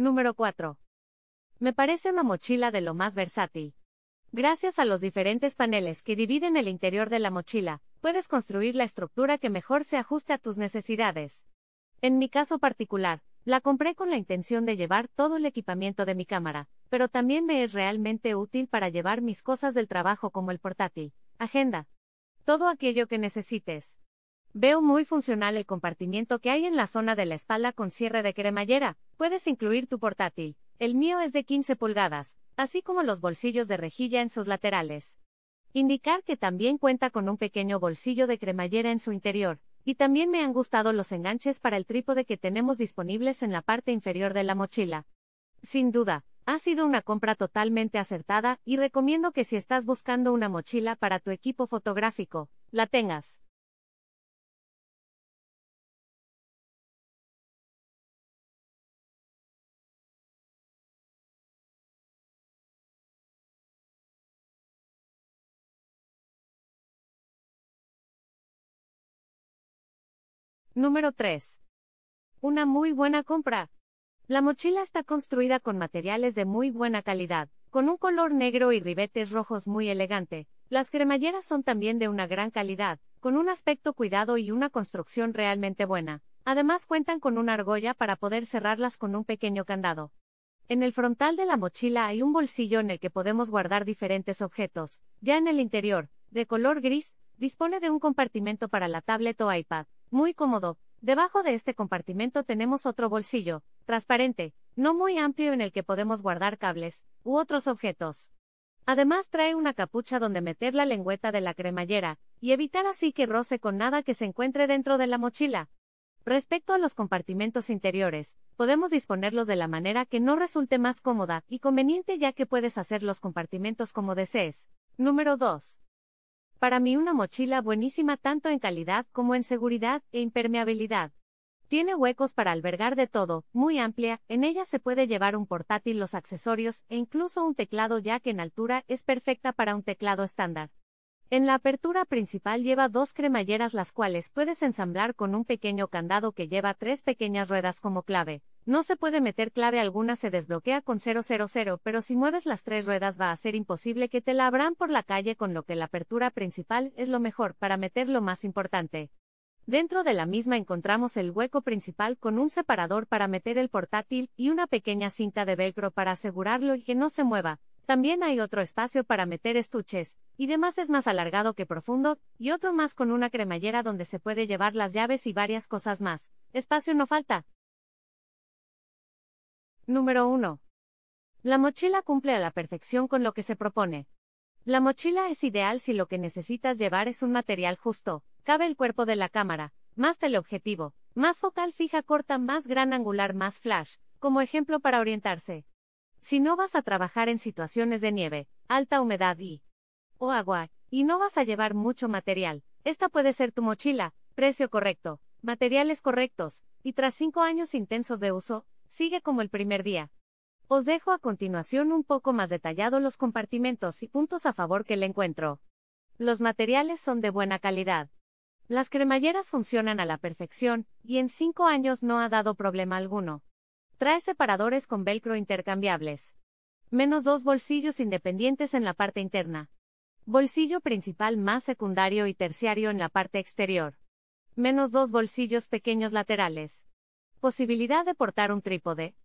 Número 4. Me parece una mochila de lo más versátil. Gracias a los diferentes paneles que dividen el interior de la mochila, puedes construir la estructura que mejor se ajuste a tus necesidades. En mi caso particular, la compré con la intención de llevar todo el equipamiento de mi cámara, pero también me es realmente útil para llevar mis cosas del trabajo como el portátil, agenda, todo aquello que necesites. Veo muy funcional el compartimiento que hay en la zona de la espalda con cierre de cremallera. Puedes incluir tu portátil. El mío es de 15 pulgadas, así como los bolsillos de rejilla en sus laterales. Indicar que también cuenta con un pequeño bolsillo de cremallera en su interior, y también me han gustado los enganches para el trípode que tenemos disponibles en la parte inferior de la mochila. Sin duda, ha sido una compra totalmente acertada y recomiendo que si estás buscando una mochila para tu equipo fotográfico, la tengas. Número 3. Una muy buena compra. La mochila está construida con materiales de muy buena calidad, con un color negro y ribetes rojos muy elegante. Las cremalleras son también de una gran calidad, con un aspecto cuidado y una construcción realmente buena. Además cuentan con una argolla para poder cerrarlas con un pequeño candado. En el frontal de la mochila hay un bolsillo en el que podemos guardar diferentes objetos. Ya en el interior, de color gris, dispone de un compartimento para la tablet o iPad. Muy cómodo. Debajo de este compartimento tenemos otro bolsillo, transparente, no muy amplio en el que podemos guardar cables, u otros objetos. Además trae una capucha donde meter la lengüeta de la cremallera, y evitar así que roce con nada que se encuentre dentro de la mochila. Respecto a los compartimentos interiores, podemos disponerlos de la manera que no resulte más cómoda y conveniente ya que puedes hacer los compartimentos como desees. Número 2. Para mí una mochila buenísima tanto en calidad como en seguridad e impermeabilidad. Tiene huecos para albergar de todo, muy amplia, en ella se puede llevar un portátil, los accesorios e incluso un teclado ya que en altura es perfecta para un teclado estándar. En la apertura principal lleva dos cremalleras las cuales puedes ensamblar con un pequeño candado que lleva tres pequeñas ruedas como clave. No se puede meter clave alguna, se desbloquea con 000, pero si mueves las tres ruedas va a ser imposible que te la abran por la calle con lo que la apertura principal es lo mejor para meter lo más importante. Dentro de la misma encontramos el hueco principal con un separador para meter el portátil y una pequeña cinta de velcro para asegurarlo y que no se mueva, también hay otro espacio para meter estuches, y demás es más alargado que profundo, y otro más con una cremallera donde se puede llevar las llaves y varias cosas más. Espacio no falta. Número 1. La mochila cumple a la perfección con lo que se propone. La mochila es ideal si lo que necesitas llevar es un material justo, cabe el cuerpo de la cámara, más teleobjetivo, más focal fija corta, más gran angular, más flash, como ejemplo para orientarse. Si no vas a trabajar en situaciones de nieve, alta humedad y o agua, y no vas a llevar mucho material, esta puede ser tu mochila, precio correcto, materiales correctos, y tras cinco años intensos de uso, sigue como el primer día. Os dejo a continuación un poco más detallado los compartimentos y puntos a favor que le encuentro. Los materiales son de buena calidad. Las cremalleras funcionan a la perfección, y en cinco años no ha dado problema alguno. Trae separadores con velcro intercambiables. Menos dos bolsillos independientes en la parte interna. Bolsillo principal más secundario y terciario en la parte exterior. Menos dos bolsillos pequeños laterales. Posibilidad de portar un trípode,